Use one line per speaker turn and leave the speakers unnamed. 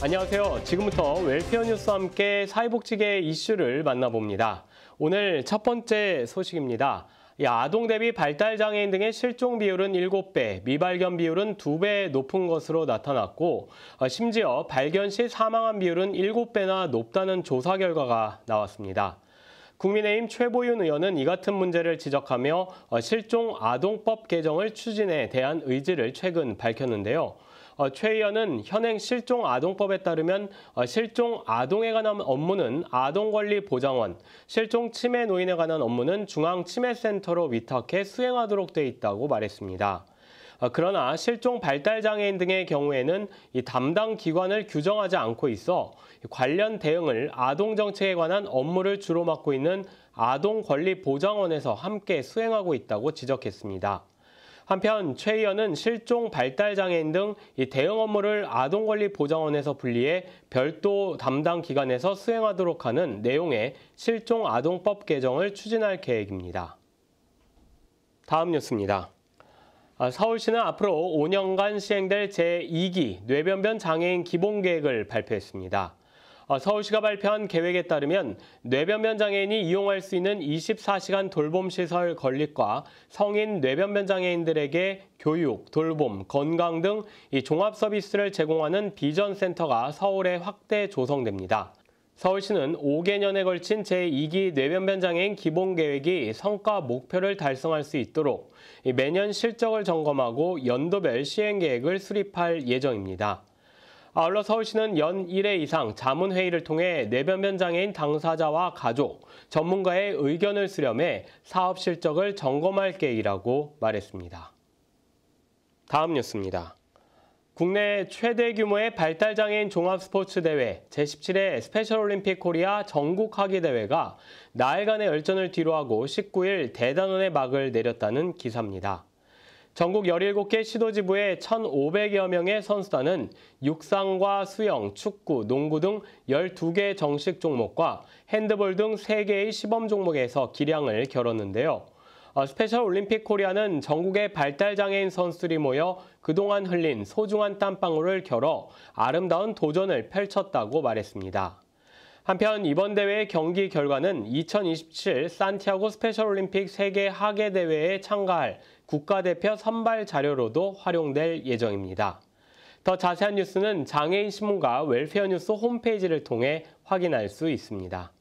안녕하세요. 지금부터 웰피어 뉴스와 함께 사회복지계 이슈를 만나봅니다. 오늘 첫 번째 소식입니다. 아동 대비 발달장애인 등의 실종 비율은 7배, 미발견 비율은 2배 높은 것으로 나타났고 어, 심지어 발견 시 사망한 비율은 7배나 높다는 조사 결과가 나왔습니다. 국민의힘 최보윤 의원은 이 같은 문제를 지적하며 어, 실종 아동법 개정을 추진에 대한 의지를 최근 밝혔는데요. 어, 최 의원은 현행 실종 아동법에 따르면 어, 실종 아동에 관한 업무는 아동권리보장원, 실종 치매 노인에 관한 업무는 중앙치매센터로 위탁해 수행하도록 돼 있다고 말했습니다. 어, 그러나 실종 발달장애인 등의 경우에는 이 담당 기관을 규정하지 않고 있어 관련 대응을 아동정책에 관한 업무를 주로 맡고 있는 아동권리보장원에서 함께 수행하고 있다고 지적했습니다. 한편 최 의원은 실종 발달 장애인 등 대응 업무를 아동권리보장원에서 분리해 별도 담당 기관에서 수행하도록 하는 내용의 실종 아동법 개정을 추진할 계획입니다. 다음 뉴스입니다. 아, 서울시는 앞으로 5년간 시행될 제2기 뇌변변 장애인 기본 계획을 발표했습니다. 어, 서울시가 발표한 계획에 따르면 뇌변변 장애인이 이용할 수 있는 24시간 돌봄시설 건립과 성인 뇌변변 장애인들에게 교육, 돌봄, 건강 등 종합 서비스를 제공하는 비전센터가 서울에 확대 조성됩니다. 서울시는 5개년에 걸친 제2기 뇌변변장애인 기본계획이 성과 목표를 달성할 수 있도록 매년 실적을 점검하고 연도별 시행계획을 수립할 예정입니다. 아울러 서울시는 연 1회 이상 자문회의를 통해 뇌변변 장애인 당사자와 가족, 전문가의 의견을 수렴해 사업 실적을 점검할 계획이라고 말했습니다. 다음 뉴스입니다. 국내 최대 규모의 발달장애인 종합스포츠 대회 제17회 스페셜 올림픽 코리아 전국 하기 대회가 나흘간의 열전을 뒤로하고 19일 대단원의 막을 내렸다는 기사입니다. 전국 17개 시도지부의 1,500여 명의 선수단은 육상과 수영, 축구, 농구 등 12개 정식 종목과 핸드볼 등 3개의 시범 종목에서 기량을 겨뤘는데요. 어, 스페셜 올림픽 코리아는 전국의 발달장애인 선수들이 모여 그동안 흘린 소중한 땀방울을 겨뤄 아름다운 도전을 펼쳤다고 말했습니다. 한편 이번 대회 경기 결과는 2027 산티아고 스페셜 올림픽 세계 하계 대회에 참가할 국가대표 선발 자료로도 활용될 예정입니다. 더 자세한 뉴스는 장애인 신문과 웰페어 뉴스 홈페이지를 통해 확인할 수 있습니다.